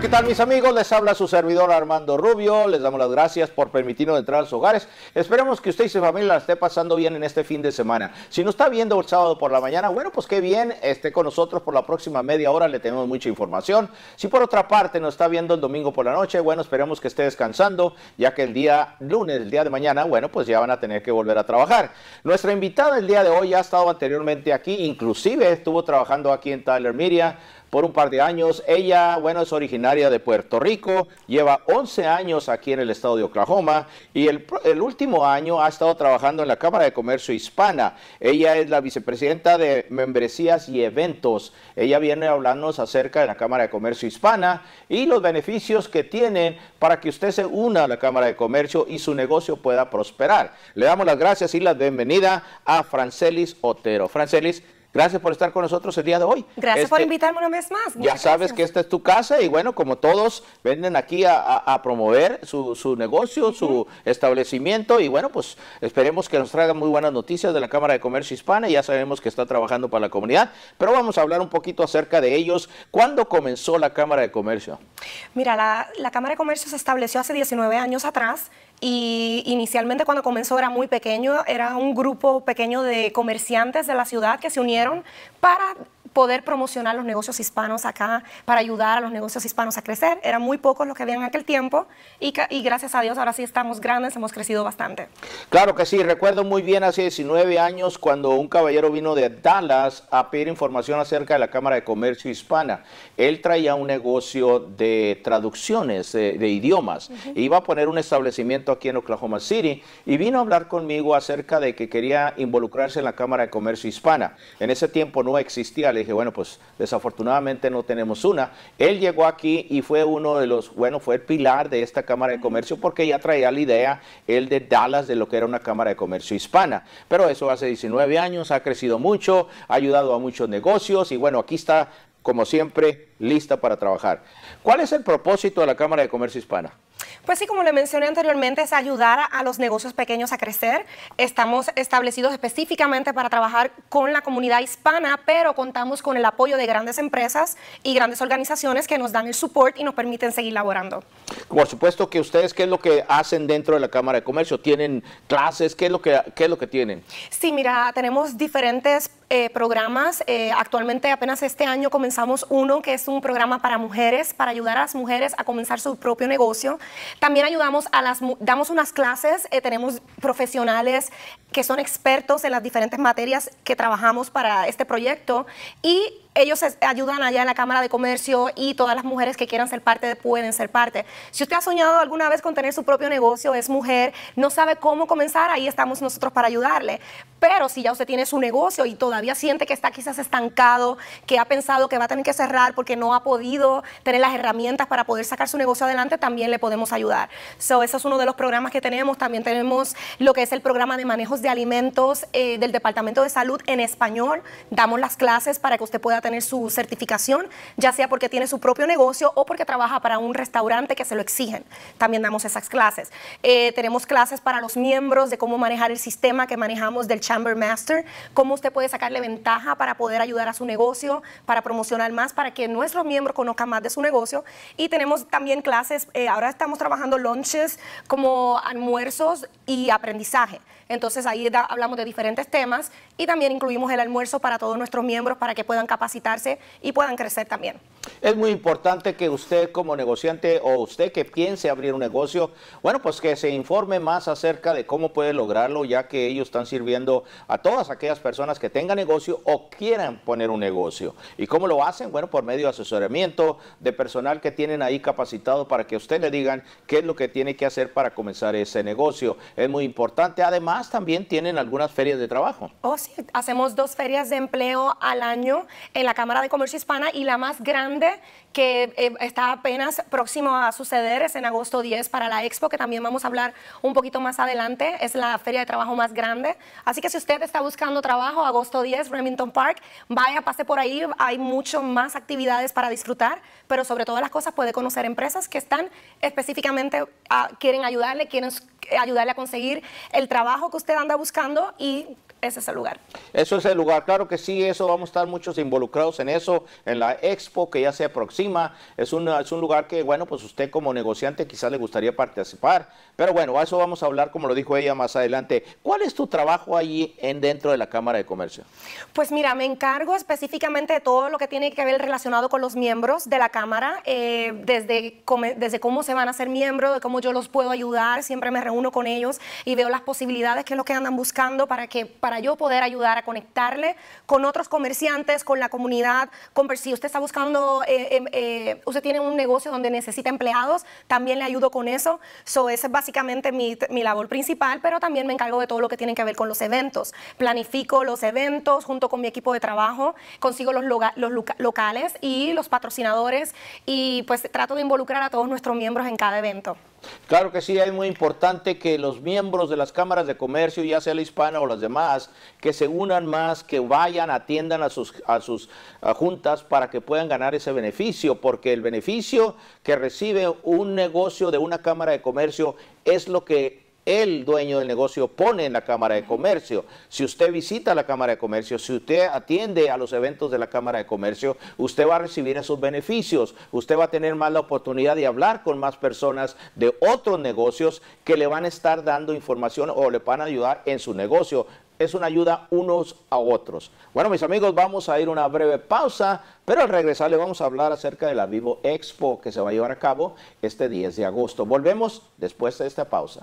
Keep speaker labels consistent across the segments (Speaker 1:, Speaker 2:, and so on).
Speaker 1: ¿qué tal mis amigos? Les habla su servidor Armando Rubio. Les damos las gracias por permitirnos entrar a sus hogares. Esperemos que usted y su familia la esté pasando bien en este fin de semana. Si nos está viendo el sábado por la mañana, bueno, pues qué bien, esté con nosotros por la próxima media hora, le tenemos mucha información. Si por otra parte nos está viendo el domingo por la noche, bueno, esperemos que esté descansando, ya que el día lunes, el día de mañana, bueno, pues ya van a tener que volver a trabajar. Nuestra invitada el día de hoy ya ha estado anteriormente aquí, inclusive estuvo trabajando aquí en Tyler Media por un par de años. Ella, bueno, es originaria de Puerto Rico, lleva 11 años aquí en el estado de Oklahoma y el, el último año ha estado trabajando en la Cámara de Comercio Hispana. Ella es la vicepresidenta de Membresías y Eventos. Ella viene a hablarnos acerca de la Cámara de Comercio Hispana y los beneficios que tienen para que usted se una a la Cámara de Comercio y su negocio pueda prosperar. Le damos las gracias y la bienvenida a Francelis Otero. Francelis, Gracias por estar con nosotros el día de hoy. Gracias por este,
Speaker 2: invitarme una vez más. ya sabes
Speaker 1: que esta es tu casa y bueno, como todos venden aquí a, promover su, negocio, su establecimiento y bueno, pues esperemos que nos traigan muy buenas noticias de la Cámara de Comercio Hispana. Ya sabemos que está trabajando para la comunidad, pero vamos a hablar un poquito acerca de ellos. ¿Cuándo comenzó la Cámara de Comercio?
Speaker 2: Mira, la, la Cámara de Comercio se estableció hace 19 años atrás y inicialmente cuando comenzó era muy pequeño, era un grupo pequeño de comerciantes de la ciudad que se unieron para poder promocionar los negocios hispanos acá, para ayudar a los negocios hispanos a crecer. Eran muy pocos los que habían en aquel tiempo y, gracias a Dios ahora sí estamos grandes, hemos crecido bastante.
Speaker 1: Claro que sí, recuerdo muy bien hace 19 años cuando un caballero vino de Dallas a pedir información acerca de la Cámara de Comercio Hispana. Él traía un negocio de traducciones de, idiomas. E iba a poner un establecimiento aquí en Oklahoma City y vino a hablar conmigo acerca de que quería involucrarse en la Cámara de Comercio Hispana. En ese tiempo no existía legislación bueno, pues desafortunadamente no tenemos una. Él llegó aquí y fue uno de los, bueno, fue el pilar de esta Cámara de Comercio porque ya traía la idea, el de Dallas, de lo que era una Cámara de Comercio hispana. Pero eso hace 19 años, ha crecido mucho, ha ayudado a muchos negocios y bueno, aquí está, como siempre, lista para trabajar. ¿Cuál es el propósito de la Cámara de Comercio Hispana?
Speaker 2: Pues sí, como le mencioné anteriormente, es ayudar a, los negocios pequeños a crecer. Estamos establecidos específicamente para trabajar con la comunidad hispana, pero contamos con el apoyo de grandes empresas y grandes organizaciones que nos dan el support y nos permiten seguir laborando.
Speaker 1: Por supuesto que ustedes, ¿qué es lo que hacen dentro de la Cámara de Comercio? ¿Tienen clases? ¿Qué es lo que, qué es lo que tienen?
Speaker 2: Sí, mira, tenemos diferentes eh, programas. Eh, actualmente apenas este año comenzamos uno que es un programa para mujeres, para ayudar a las mujeres a comenzar su propio negocio. También ayudamos a las, damos unas clases, eh, tenemos profesionales que son expertos en las diferentes materias que trabajamos para este proyecto y ellos ayudan allá en la Cámara de Comercio y todas las mujeres que quieran ser parte pueden ser parte. Si usted ha soñado alguna vez con tener su propio negocio, es mujer, no sabe cómo comenzar, ahí estamos nosotros para ayudarle. Pero si ya usted tiene su negocio y todavía siente que está quizás estancado, que ha pensado que va a tener que cerrar porque no ha podido tener las herramientas para poder sacar su negocio adelante, también le podemos ayudar. So, ese es uno de los programas que tenemos. También tenemos lo que es el programa de manejos de alimentos eh, del Departamento de Salud en español. Damos las clases para que usted pueda tener tener su certificación, ya sea porque tiene su propio negocio o porque trabaja para un restaurante que se lo exigen. También damos esas clases. Eh, tenemos clases para los miembros de cómo manejar el sistema que manejamos del Chamber Master, cómo usted puede sacarle ventaja para poder ayudar a su negocio, para promocionar más, para que nuestros miembros conozcan más de su negocio. Y tenemos también clases, eh, ahora estamos trabajando lunches como almuerzos y aprendizaje. Entonces ahí hablamos de diferentes temas y también incluimos el almuerzo para todos nuestros miembros para que puedan capacitarse y puedan crecer también.
Speaker 1: Es muy importante que usted como negociante o usted que piense abrir un negocio, bueno, pues que se informe más acerca de cómo puede lograrlo, ya que ellos están sirviendo a todas aquellas personas que tengan negocio o quieran poner un negocio. ¿Y cómo lo hacen? Bueno, por medio de asesoramiento de personal que tienen ahí capacitado para que usted le digan qué es lo que tiene que hacer para comenzar ese negocio. Es muy importante. Además, también tienen algunas ferias de trabajo.
Speaker 2: Oh, sí, hacemos dos ferias de empleo al año en la Cámara de Comercio Hispana y la más grande que eh, está apenas próximo a suceder es en agosto 10 para la Expo, que también vamos a hablar un poquito más adelante. Es la feria de trabajo más grande. Así que si usted está buscando trabajo, agosto 10, Remington Park, vaya, pase por ahí. Hay mucho más actividades para disfrutar, pero sobre todas las cosas puede conocer empresas que están específicamente, ah, quieren ayudarle, quieren ayudarle a conseguir el trabajo que usted anda buscando y ese es el lugar.
Speaker 1: Eso es el lugar, claro que sí, eso vamos a estar muchos involucrados en eso, en la expo que ya se aproxima, es, es un lugar que, bueno, pues usted como negociante quizás le gustaría participar, pero bueno, a eso vamos a hablar, como lo dijo ella más adelante. ¿Cuál es tu trabajo allí en, dentro de la Cámara de Comercio?
Speaker 2: Pues mira, me encargo específicamente de todo lo que tiene que ver relacionado con los miembros de la Cámara, eh, desde, desde cómo se van a ser miembros, de cómo yo los puedo ayudar, siempre me reúno uno con ellos y veo las posibilidades que es lo que andan buscando para, que, para yo poder ayudar a conectarle con otros comerciantes, con la comunidad, con, si usted está buscando, eh, em, eh, usted tiene un negocio donde necesita empleados, también le ayudo con eso. So, es básicamente mi, labor principal, pero también me encargo de todo lo que tiene que ver con los eventos. Planifico los eventos junto con mi equipo de trabajo, consigo los, los locales y los patrocinadores y pues trato de involucrar a todos nuestros miembros en cada evento.
Speaker 1: Claro que sí, es muy importante que los miembros de las cámaras de comercio, ya sea la hispana o las demás, que se unan más, que vayan, atiendan a sus, a sus juntas para que puedan ganar ese beneficio, porque el beneficio que recibe un negocio de una cámara de comercio es lo que el dueño del negocio pone en la Cámara de Comercio. Si usted visita la Cámara de Comercio, si usted atiende a los eventos de la Cámara de Comercio, usted va a recibir esos beneficios. Usted va a tener más la oportunidad de hablar con más personas de otros negocios que le van a estar dando información o le van a ayudar en su negocio. Es una ayuda unos a otros. Bueno, mis amigos, vamos a ir una breve pausa, pero al regresar le vamos a hablar acerca de la Vivo Expo que se va a llevar a cabo este 10 de agosto. Volvemos después de esta pausa.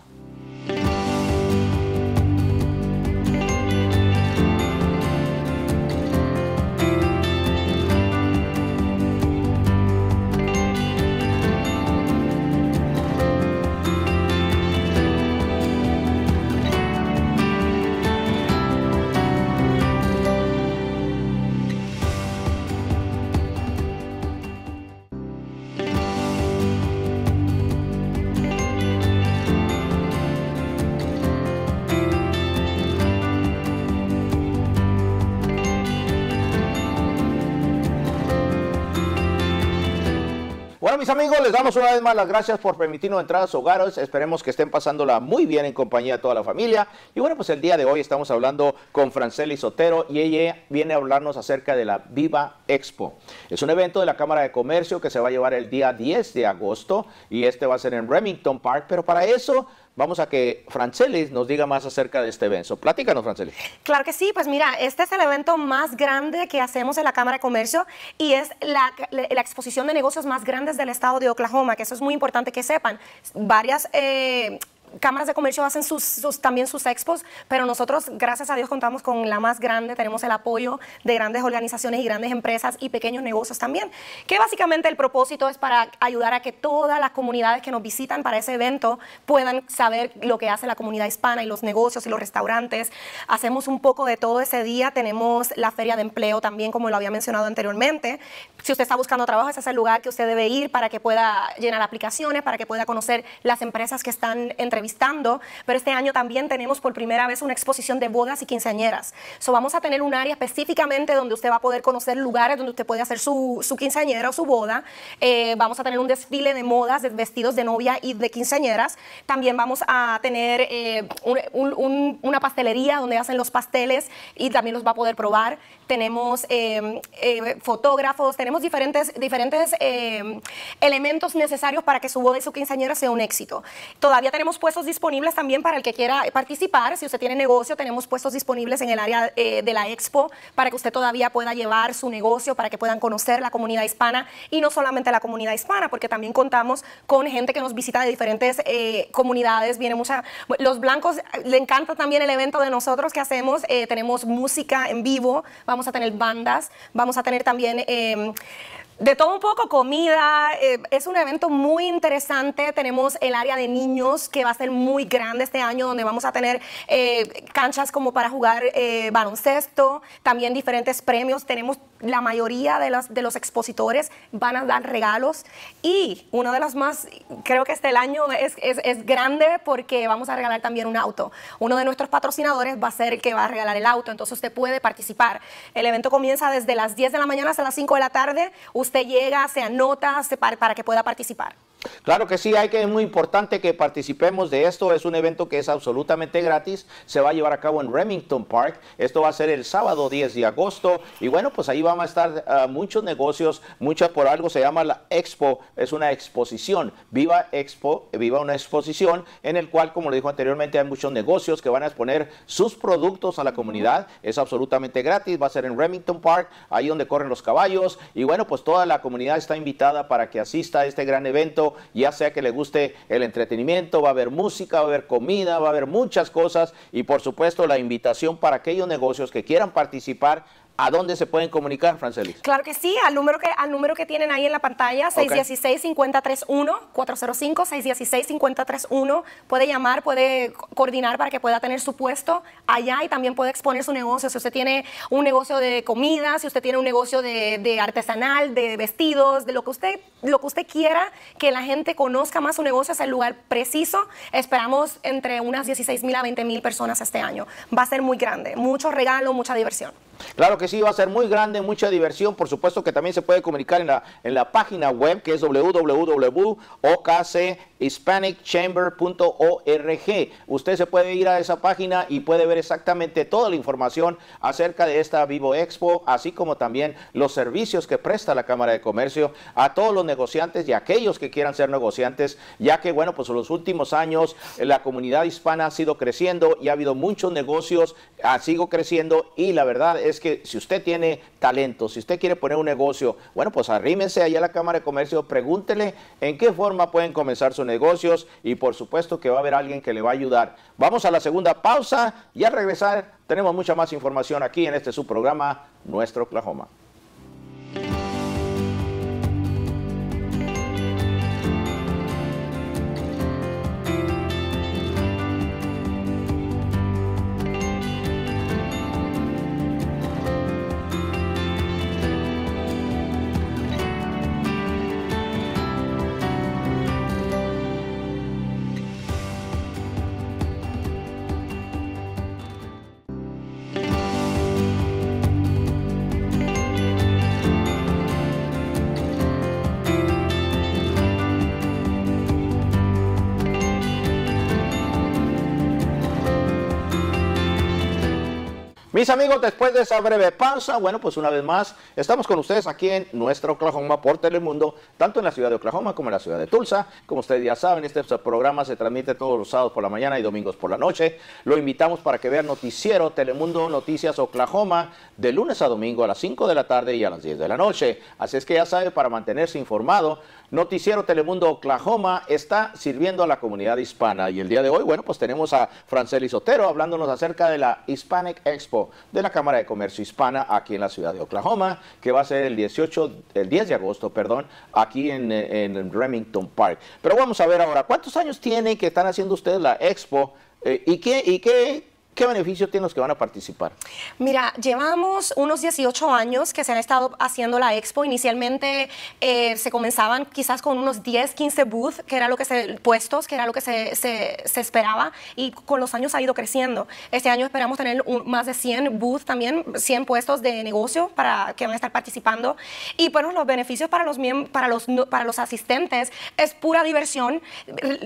Speaker 1: amigos, les damos una vez más las gracias por permitirnos entrar a sus hogares. Esperemos que estén pasándola muy bien en compañía de toda la familia. Y bueno, pues el día de hoy estamos hablando con Franceli Sotero y ella viene a hablarnos acerca de la Viva Expo. Es un evento de la Cámara de Comercio que se va a llevar el día 10 de agosto y este va a ser en Remington Park, pero para eso Vamos a que Francelis nos diga más acerca de este evento. Platícanos, Francelis.
Speaker 2: Claro que sí, pues mira, este es el evento más grande que hacemos en la Cámara de Comercio y es la, exposición de negocios más grandes del estado de Oklahoma, que eso es muy importante que sepan. Varias eh, cámaras de comercio hacen sus, también sus expos, pero nosotros, gracias a Dios, contamos con la más grande, tenemos el apoyo de grandes organizaciones y grandes empresas y pequeños negocios también, que básicamente el propósito es para ayudar a que todas las comunidades que nos visitan para ese evento puedan saber lo que hace la comunidad hispana y los negocios y los restaurantes. Hacemos un poco de todo ese día, tenemos la feria de empleo también, como lo había mencionado anteriormente. Si usted está buscando trabajo, ese es el lugar que usted debe ir para que pueda llenar aplicaciones, para que pueda conocer las empresas que están entre pero este año también tenemos por primera vez una exposición de bodas y quinceañeras. So, vamos a tener un área específicamente donde usted va a poder conocer lugares donde usted puede hacer su, su quinceañera o su boda. Eh, vamos a tener un desfile de modas, de vestidos de novia y de quinceañeras. También vamos a tener eh, una pastelería donde hacen los pasteles y también los va a poder probar. Tenemos eh, fotógrafos, tenemos diferentes, diferentes elementos necesarios para que su boda y su quinceañera sea un éxito. Todavía tenemos pues disponibles también para el que quiera participar. Si usted tiene negocio, tenemos puestos disponibles en el área eh, de la expo para que usted todavía pueda llevar su negocio, para que puedan conocer la comunidad hispana y no solamente la comunidad hispana, porque también contamos con gente que nos visita de diferentes eh, comunidades. Viene mucha. Los blancos eh, le encanta también el evento de nosotros que hacemos. tenemos música en vivo, vamos a tener bandas, vamos a tener también em, de todo un poco, comida, eh, es un evento muy interesante, tenemos el área de niños que va a ser muy grande este año, donde vamos a tener eh, canchas como para jugar eh, baloncesto, también diferentes premios, tenemos la mayoría de, los expositores van a dar regalos y uno de las más, creo que este año es, grande porque vamos a regalar también un auto. Uno de nuestros patrocinadores va a ser el que va a regalar el auto, entonces usted puede participar. El evento comienza desde las 10 de la mañana hasta las 5 de la tarde, usted llega, se anota para que pueda participar.
Speaker 1: Claro que sí, hay que es muy importante que participemos de esto. Es un evento que es absolutamente gratis. Se va a llevar a cabo en Remington Park. Esto va a ser el sábado 10 de agosto. Y bueno, pues ahí van a estar ah, muchos negocios, muchas por algo se llama la Expo. Es una exposición. Viva Expo, viva una exposición en el cual, como lo dijo anteriormente, hay muchos negocios que van a exponer sus productos a la comunidad. Es absolutamente gratis. Va a ser en Remington Park, ahí donde corren los caballos. Y bueno, pues toda la comunidad está invitada para que asista a este gran evento ya sea que le guste el entretenimiento, va a haber música, va a haber comida, va a haber muchas cosas y por supuesto la invitación para aquellos negocios que quieran participar ¿A dónde se pueden comunicar, Francelis?
Speaker 2: Claro que sí, al número que, al número que tienen ahí en la pantalla, 616 531 405 616 uno Puede llamar, puede coordinar para que pueda tener su puesto allá y también puede exponer su negocio. Si usted tiene un negocio de comida, si usted tiene un negocio de, artesanal, de vestidos, de lo que, usted, lo que usted quiera, que la gente conozca más su negocio, es el lugar preciso. Esperamos entre unas 16 mil a 20 mil personas este año. Va a ser muy grande, mucho regalo, mucha diversión.
Speaker 1: Claro que sí, va a ser muy grande, mucha diversión. Por supuesto que también se puede comunicar en la, en la página web que es www.okchispanicchamber.org. Usted se puede ir a esa página y puede ver exactamente toda la información acerca de esta Vivo Expo, así como también los servicios que presta la Cámara de Comercio a todos los negociantes y a aquellos que quieran ser negociantes, ya que, bueno, pues en los últimos años eh, la comunidad hispana ha sido creciendo y ha habido muchos negocios, ha ah, sido creciendo y la verdad es que si usted tiene talento, si usted quiere poner un negocio, bueno, pues arrímense allá a la Cámara de Comercio, pregúntele en qué forma pueden comenzar sus negocios y por supuesto que va a haber alguien que le va a ayudar. Vamos a la segunda pausa y al regresar tenemos mucha más información aquí en este subprograma Nuestro Oklahoma. Mis amigos, después de esa breve pausa, bueno, pues una vez más, estamos con ustedes aquí en nuestro Oklahoma por Telemundo, tanto en la ciudad de Oklahoma como en la ciudad de Tulsa. Como ustedes ya saben, este programa se transmite todos los sábados por la mañana y domingos por la noche. Lo invitamos para que vean Noticiero Telemundo Noticias Oklahoma de lunes a domingo a las 5 de la tarde y a las 10 de la noche. Así es que ya sabe, para mantenerse informado, Noticiero Telemundo Oklahoma está sirviendo a la comunidad hispana y el día de hoy, bueno, pues tenemos a Franceli Sotero hablándonos acerca de la Hispanic Expo de la Cámara de Comercio Hispana aquí en la ciudad de Oklahoma, que va a ser el 18, el 10 de agosto, perdón, aquí en, Remington Park. Pero vamos a ver ahora, ¿cuántos años tienen que están haciendo ustedes la Expo eh, y qué, y qué ¿Qué beneficio tienen los que van a participar?
Speaker 2: Mira, llevamos unos 18 años que se han estado haciendo la expo. Inicialmente eh, se comenzaban quizás con unos 10, 15 booths, que era lo que se, puestos, que era lo que se, se, esperaba, y con los años ha ido creciendo. Este año esperamos tener más de 100 booths también, 100 puestos de negocio para que van a estar participando. Y bueno, los beneficios para los, para los, para los asistentes es pura diversión.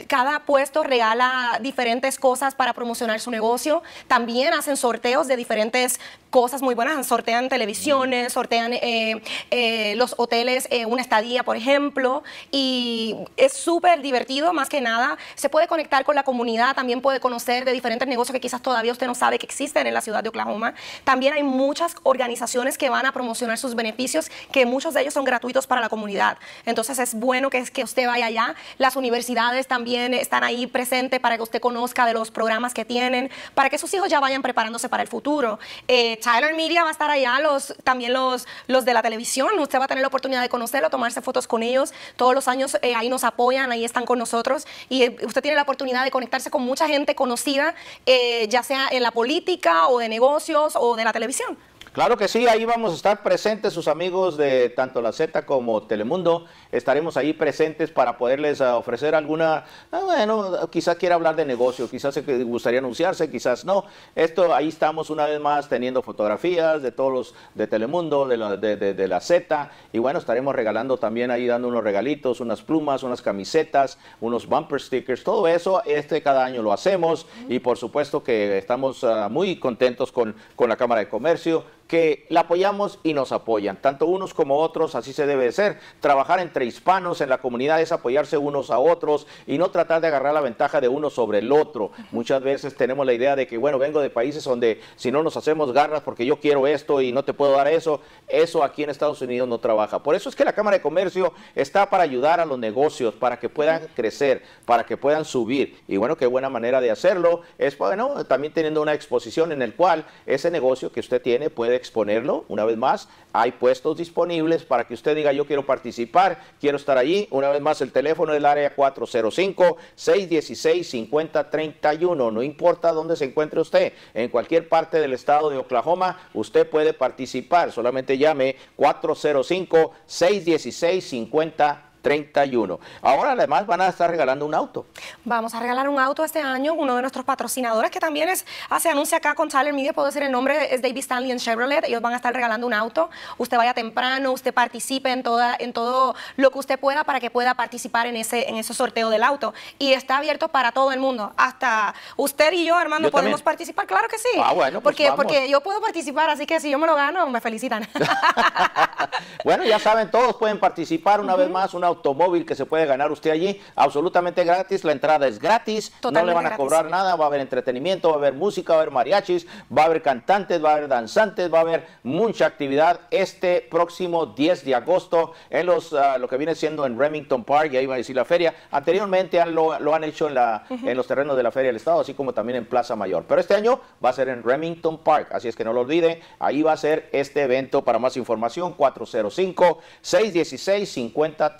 Speaker 2: Cada puesto regala diferentes cosas para promocionar su negocio. También hacen sorteos de diferentes cosas muy buenas, sortean televisiones, mm. sortean eh, eh, los hoteles, eh, una estadía, por ejemplo, y es súper divertido, más que nada, se puede conectar con la comunidad, también puede conocer de diferentes negocios que quizás todavía usted no sabe que existen en la ciudad de Oklahoma. También hay muchas organizaciones que van a promocionar sus beneficios, que muchos de ellos son gratuitos para la comunidad. Entonces es bueno que, es que usted vaya allá, las universidades también están ahí presentes para que usted conozca de los programas que tienen, para que sus hijos ya vayan preparándose para el futuro. Eh, Tyler Media va a estar allá, los, también los, los de la televisión. Usted va a tener la oportunidad de conocerlo, tomarse fotos con ellos. Todos los años eh, ahí nos apoyan, ahí están con nosotros. Y eh, usted tiene la oportunidad de conectarse con mucha gente conocida, eh, ya sea en la política o de negocios o de la televisión.
Speaker 1: Claro que sí, ahí vamos a estar presentes sus amigos de tanto la Z como Telemundo. Estaremos ahí presentes para poderles ah, ofrecer alguna, ah, bueno, quizás quiera hablar de negocio, quizás se gustaría anunciarse, quizás no. Esto ahí estamos una vez más teniendo fotografías de todos los de Telemundo, de la, Z y bueno, estaremos regalando también ahí dando unos regalitos, unas plumas, unas camisetas, unos bumper stickers, todo eso este cada año lo hacemos y por supuesto que estamos ah, muy contentos con, con la Cámara de Comercio, que la apoyamos y nos apoyan, tanto unos como otros, así se debe de ser. Trabajar entre hispanos en la comunidad es apoyarse unos a otros y no tratar de agarrar la ventaja de uno sobre el otro. Muchas veces tenemos la idea de que, bueno, vengo de países donde si no nos hacemos garras porque yo quiero esto y no te puedo dar eso, eso aquí en Estados Unidos no trabaja. Por eso es que la Cámara de Comercio está para ayudar a los negocios, para que puedan crecer, para que puedan subir. Y bueno, qué buena manera de hacerlo es, bueno, también teniendo una exposición en el cual ese negocio que usted tiene puede exponerlo. Una vez más, hay puestos disponibles para que usted diga yo quiero participar, quiero estar allí. Una vez más, el teléfono del área 405-616-5031. No importa dónde se encuentre usted, en cualquier parte del estado de Oklahoma, usted puede participar. Solamente llame 405-616-5031. 31. Ahora además van a estar regalando un auto.
Speaker 2: Vamos a regalar un auto este año, uno de nuestros patrocinadores que también es, hace anuncia acá con Tyler Media, puedo ser el nombre, es David Stanley en Chevrolet, ellos van a estar regalando un auto, usted vaya temprano, usted participe en, toda, en todo lo que usted pueda para que pueda participar en ese, en ese sorteo del auto. Y está abierto para todo el mundo, hasta usted y yo, Armando, podemos participar, claro que sí. Ah, bueno, pues porque, porque yo puedo participar, así que si yo me lo gano, me felicitan.
Speaker 1: bueno, ya saben, todos pueden participar una vez más, una automóvil que se puede ganar usted allí, absolutamente gratis, la entrada es gratis, no le van a cobrar nada, va a haber entretenimiento, va a haber música, va a haber mariachis, va a haber cantantes, va a haber danzantes, va a haber mucha actividad este próximo 10 de agosto en los ah, lo que viene siendo en Remington Park, y ahí va a decir la feria. Anteriormente lo, han hecho en, la, en los terrenos de la Feria del Estado, así como también en Plaza Mayor. Pero este año va a ser en Remington Park, así es que no lo olviden, ahí va a ser este evento. Para más información, 405 616 5030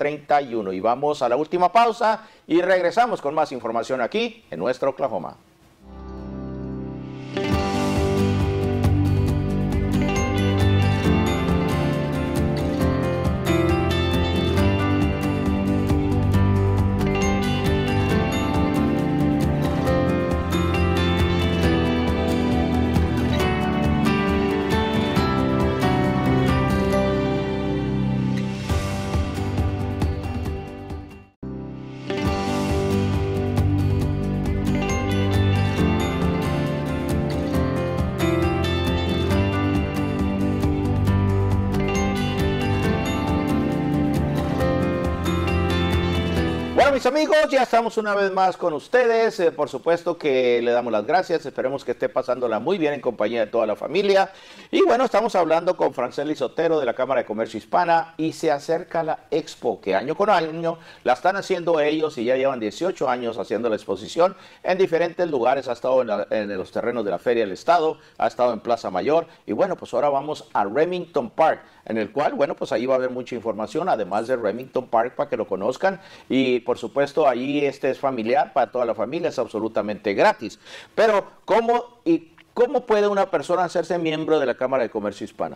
Speaker 1: y vamos a la última pausa y regresamos con más información aquí en nuestro Oklahoma. amigos, ya estamos una vez más con ustedes. Eh, por supuesto que le damos las gracias. Esperemos que esté pasándola muy bien en compañía de toda la familia. Y bueno, estamos hablando con Franceli Sotero de la Cámara de Comercio Hispana y se acerca la expo que año con año la están haciendo ellos y ya llevan 18 años haciendo la exposición en diferentes lugares. Ha estado en, en los terrenos de la Feria del Estado, ha estado en Plaza Mayor y bueno, pues ahora vamos a Remington Park en el cual, bueno, pues ahí va a haber mucha información, además de Remington Park, para que lo conozcan. Y por supuesto, supuesto, ahí este es familiar para toda la familia, es absolutamente gratis. Pero, ¿cómo y ¿Cómo puede una persona hacerse miembro de la Cámara de Comercio Hispana?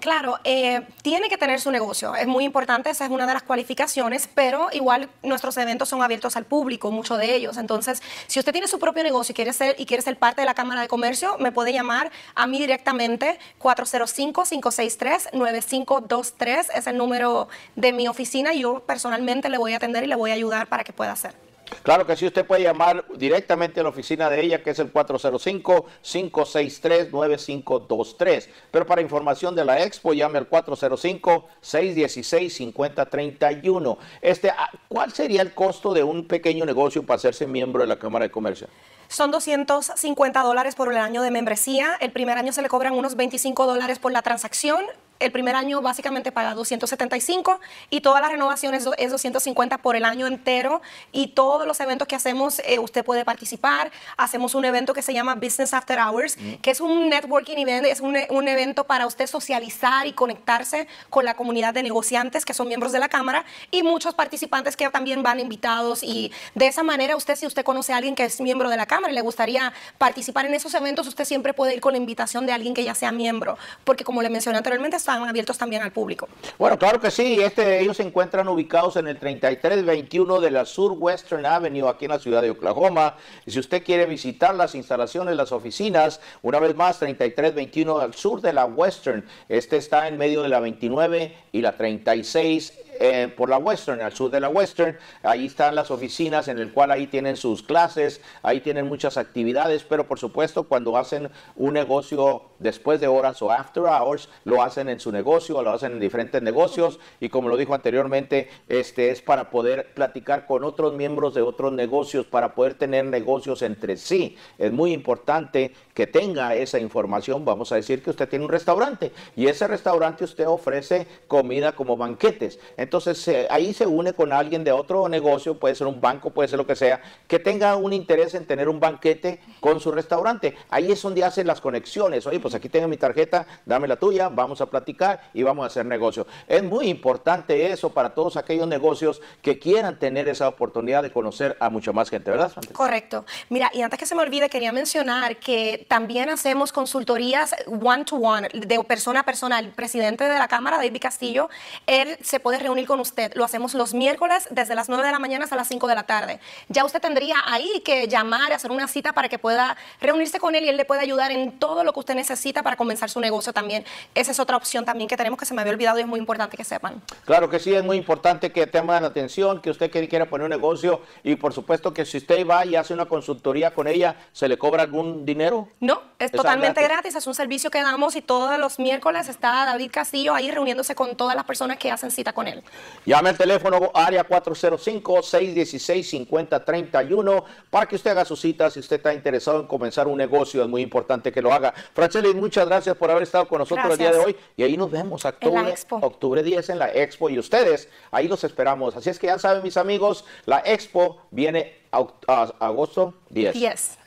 Speaker 2: Claro, eh, tiene que tener su negocio, es muy importante, esa es una de las cualificaciones, pero igual nuestros eventos son abiertos al público, muchos de ellos. Entonces, si usted tiene su propio negocio y quiere ser, y quiere ser parte de la Cámara de Comercio, me puede llamar a mí directamente, 405-563-9523, es el número de mi oficina, yo personalmente le voy a atender y le voy a ayudar para que pueda hacer.
Speaker 1: Claro que sí, usted puede llamar directamente a la oficina de ella, que es el 405-563-9523. Pero para información de la Expo, llame al 405-616-5031. Este, ah, ¿Cuál sería el costo de un pequeño negocio para hacerse miembro de la Cámara de Comercio?
Speaker 2: Son 250 dólares por el año de membresía. El primer año se le cobran unos 25 dólares por la transacción el primer año básicamente paga 275 y todas las renovaciones es 250 por el año entero y todos los eventos que hacemos eh, usted puede participar. Hacemos un evento que se llama Business After Hours, mm. que es un networking event, es un, un, evento para usted socializar y conectarse con la comunidad de negociantes que son miembros de la Cámara y muchos participantes que también van invitados y de esa manera usted, si usted conoce a alguien que es miembro de la Cámara y le gustaría participar en esos eventos, usted siempre puede ir con la invitación de alguien que ya sea miembro, porque como le mencioné anteriormente, están abiertos también al público.
Speaker 1: Bueno, claro que sí. Este, ellos se encuentran ubicados en el 3321 de la Sur Western Avenue, aquí en la ciudad de Oklahoma. Y si usted quiere visitar las instalaciones, las oficinas, una vez más, 3321 al sur de la Western. Este está en medio de la 29 y la 36 eh, por la Western, al sur de la Western. Ahí están las oficinas en el cual ahí tienen sus clases, ahí tienen muchas actividades, pero por supuesto cuando hacen un negocio después de horas o after hours, lo hacen en su negocio, lo hacen en diferentes negocios y como lo dijo anteriormente, este es para poder platicar con otros miembros de otros negocios, para poder tener negocios entre sí. Es muy importante que tenga esa información. Vamos a decir que usted tiene un restaurante y ese restaurante usted ofrece comida como banquetes. Entonces ahí se une con alguien de otro negocio, puede ser un banco, puede ser lo que sea, que tenga un interés en tener un banquete con su restaurante. Ahí es donde hacen las conexiones. Oye, pues aquí tengo mi tarjeta, dame la tuya, vamos a platicar y vamos a hacer negocio. Es muy importante eso para todos aquellos negocios que quieran tener esa oportunidad de conocer a mucha más gente, ¿verdad?
Speaker 2: Correcto. Mira, y antes que se me olvide, quería mencionar que también hacemos consultorías one-to-one, de persona a persona. El presidente de la Cámara, David Castillo, él se puede reunir unir con usted. Lo hacemos los miércoles desde las 9 de la mañana hasta las 5 de la tarde. Ya usted tendría ahí que llamar, hacer una cita para que pueda reunirse con él y él le pueda ayudar en todo lo que usted necesita para comenzar su negocio también. Esa es otra opción también que tenemos que se me había olvidado y es muy importante que sepan.
Speaker 1: Claro que sí, es muy importante que tengan atención, que usted quiera poner un negocio y por supuesto que si usted va y hace una consultoría con ella, ¿se le cobra algún dinero?
Speaker 2: No, es, totalmente gratis, es un servicio que damos y todos los miércoles está David Castillo ahí reuniéndose con todas las personas que hacen cita con él.
Speaker 1: Llame al teléfono área 405-616-5031 para que usted haga su cita si usted está interesado en comenzar un negocio. Es muy importante que lo haga. Franceli, muchas gracias por haber estado con nosotros el día de hoy. Y ahí nos vemos octubre, octubre 10 en la expo. Y ustedes, ahí los esperamos. Así es que ya saben, mis amigos, la expo viene agosto 10. 10,
Speaker 2: yes.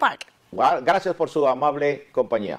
Speaker 2: Park.
Speaker 1: Gracias por su amable compañía.